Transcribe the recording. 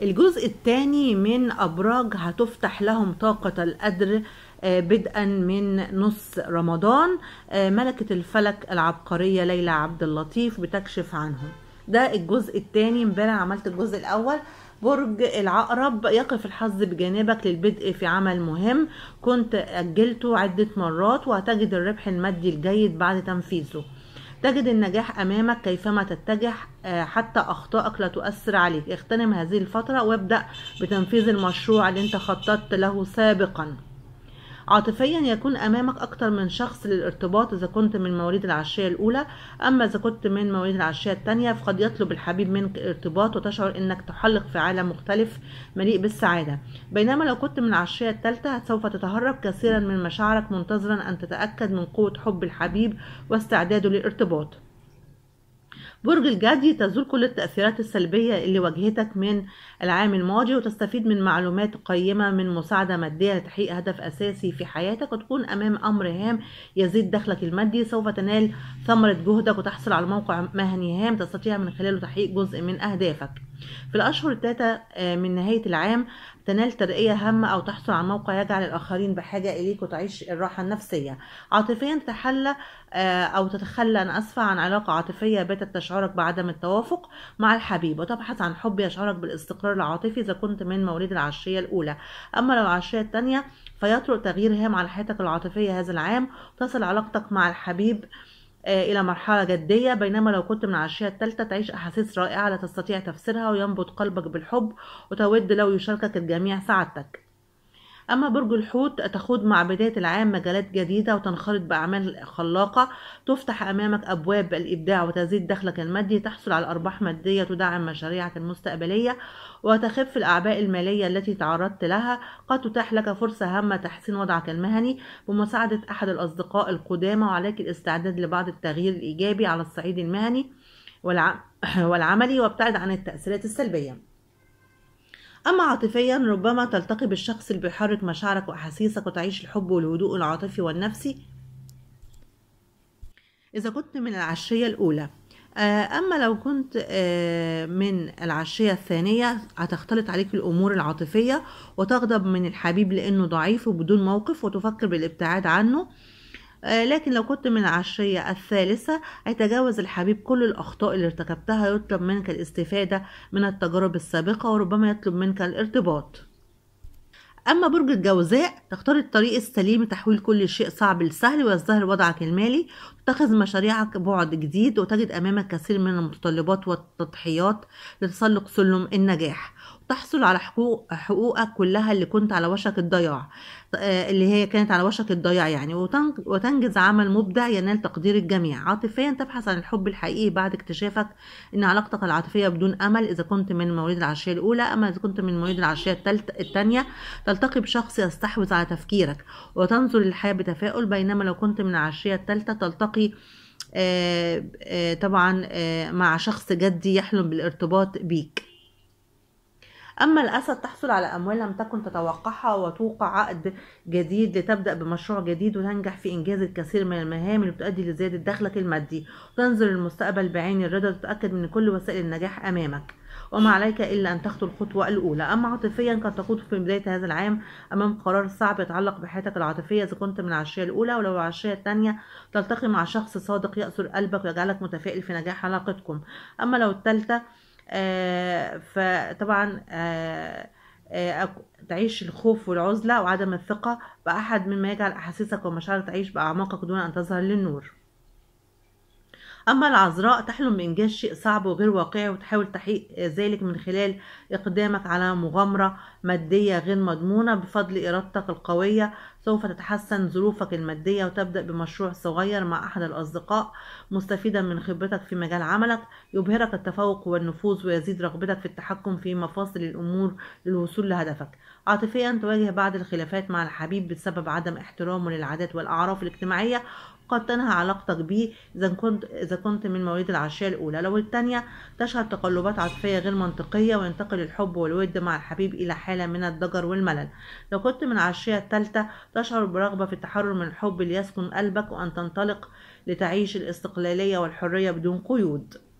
الجزء الثاني من أبراج هتفتح لهم طاقة القدر آه، بدءا من نص رمضان آه، ملكة الفلك العبقرية ليلى عبد اللطيف بتكشف عنهم ده الجزء الثاني امبارح عملت الجزء الأول برج العقرب يقف الحظ بجانبك للبدء في عمل مهم كنت أجلته عدة مرات وهتجد الربح المادي الجيد بعد تنفيذه تجد النجاح أمامك كيفما تتجه آه، حتى أخطائك لا تؤثر عليك اغتنم هذه الفترة وابدأ بتنفيذ المشروع اللي انت خططت له سابقاً عاطفيا يكون امامك اكتر من شخص للارتباط اذا كنت من مواليد العشيه الاولى اما اذا كنت من مواليد العشيه الثانيه فقد يطلب الحبيب منك الارتباط وتشعر انك تحلق في عالم مختلف مليء بالسعاده بينما لو كنت من العشيه الثالثه سوف تتهرب كثيرا من مشاعرك منتظرا ان تتاكد من قوه حب الحبيب واستعداده للارتباط برج الجدي تزول كل التأثيرات السلبية اللي واجهتك من العام الماضي وتستفيد من معلومات قيمة من مساعدة مادية لتحقيق هدف أساسي في حياتك وتكون أمام أمر هام يزيد دخلك المادي سوف تنال ثمرة جهدك وتحصل على موقع مهني هام تستطيع من خلاله تحقيق جزء من أهدافك في الأشهر الثلاثة آه، من نهاية العام تنال ترقية هامة أو تحصل على موقع يجعل الآخرين بحاجة إليك وتعيش الراحة النفسية عاطفيا تتحلى آه، أو تتخلى أنا أسفة عن علاقة عاطفية باتت تشعرك بعدم التوافق مع الحبيب وتبحث عن حب يشعرك بالاستقرار العاطفي إذا كنت من مواليد العشرية الأولى أما لو العشرية الثانية فيطرق تغيير هام على حياتك العاطفية هذا العام تصل علاقتك مع الحبيب آه آه، إلى مرحلة جدية بينما لو كنت من العشية الثالثة تعيش أحاسيس رائعة لا تستطيع تفسيرها وينبض قلبك بالحب وتود لو يشاركك الجميع سعادتك أما برج الحوت تخوض مع بداية العام مجالات جديدة وتنخرط بأعمال خلاقة تفتح أمامك أبواب الإبداع وتزيد دخلك المادي تحصل على أرباح مادية تدعم مشاريعك المستقبلية وتخف الأعباء المالية التي تعرضت لها قد تتاح لك فرصة هامة تحسين وضعك المهني بمساعدة أحد الأصدقاء القدامى وعليك الاستعداد لبعض التغيير الإيجابي على الصعيد المهني والعملي وابتعد عن التأثيرات السلبية أما عاطفيا ربما تلتقي بالشخص اللي بيحرك مشاعرك وأحاسيسك وتعيش الحب والهدوء العاطفي والنفسي إذا كنت من العشية الأولى آه، أما لو كنت آه، من العشية الثانية هتختلط عليك الأمور العاطفية وتغضب من الحبيب لأنه ضعيف وبدون موقف وتفكر بالابتعاد عنه آه، لكن لو كنت من العشرية الثالثة هيتجاوز الحبيب كل الأخطاء اللي ارتكبتها يطلب منك الاستفادة من التجارب السابقة وربما يطلب منك الارتباط أما برج الجوزاء تختار الطريق السليم لتحويل كل شيء صعب لسهل ويزدهر وضعك المالي تتخذ مشاريعك بعد جديد وتجد أمامك كثير من المتطلبات والتضحيات لتسلق سلم النجاح تحصل على حقوق حقوقك كلها اللي كنت على وشك الضياع آه، اللي هي كانت على وشك الضياع يعني وتنجز عمل مبدع ينال تقدير الجميع عاطفيا تبحث عن الحب الحقيقي بعد اكتشافك ان علاقتك العاطفيه بدون امل اذا كنت من مواليد العشيه الاولى اما اذا كنت من مواليد العشيه الثانيه تلتقي بشخص يستحوذ على تفكيرك وتنظر للحياه بتفاؤل بينما لو كنت من العشيه الثالثه تلتقي آآ آه، آآ آه، طبعا آآ مع شخص جدي يحلم بالارتباط بيك أما الأسد تحصل على أموال لم تكن تتوقعها وتوقع عقد جديد لتبدأ بمشروع جديد وتنجح في إنجاز الكثير من المهام اللي بتؤدي لزيادة دخلك المادي وتنظر للمستقبل بعين الرضا وتتأكد من كل وسائل النجاح أمامك وما عليك إلا أن تخطو الخطوة الأولى أما عاطفيا قد تخوض في بداية هذا العام أمام قرار صعب يتعلق بحياتك العاطفية إذا كنت من العشية الأولى ولو العشية الثانية تلتقي مع شخص صادق يأسر قلبك ويجعلك متفائل في نجاح علاقتكم أما لو الثالثة آه، فطبعا آه، آه، تعيش الخوف والعزلة وعدم الثقة بأحد مما يجعل أحاسيسك ومشاعرك تعيش بأعماقك دون أن تظهر للنور أما العذراء تحلم بإنجاز شيء صعب وغير واقعي وتحاول تحقيق ذلك من خلال إقدامك على مغامرة مادية غير مضمونة بفضل إرادتك القوية سوف تتحسن ظروفك المادية وتبدأ بمشروع صغير مع أحد الأصدقاء مستفيدا من خبرتك في مجال عملك يبهرك التفوق والنفوذ ويزيد رغبتك في التحكم في مفاصل الأمور للوصول لهدفك عاطفيا تواجه بعض الخلافات مع الحبيب بسبب عدم احترامه للعادات والأعراف الاجتماعية قد تنهى علاقتك به إذا كنت إذا كنت من مواليد العشرية الأولى لو الثانية تشهد تقلبات عاطفية غير منطقية وينتقل الحب والود مع الحبيب إلى حالة من الضجر والملل لو كنت من العشرية الثالثة تشعر برغبة في التحرر من الحب ليسكن قلبك وأن تنطلق لتعيش الاستقلالية والحرية بدون قيود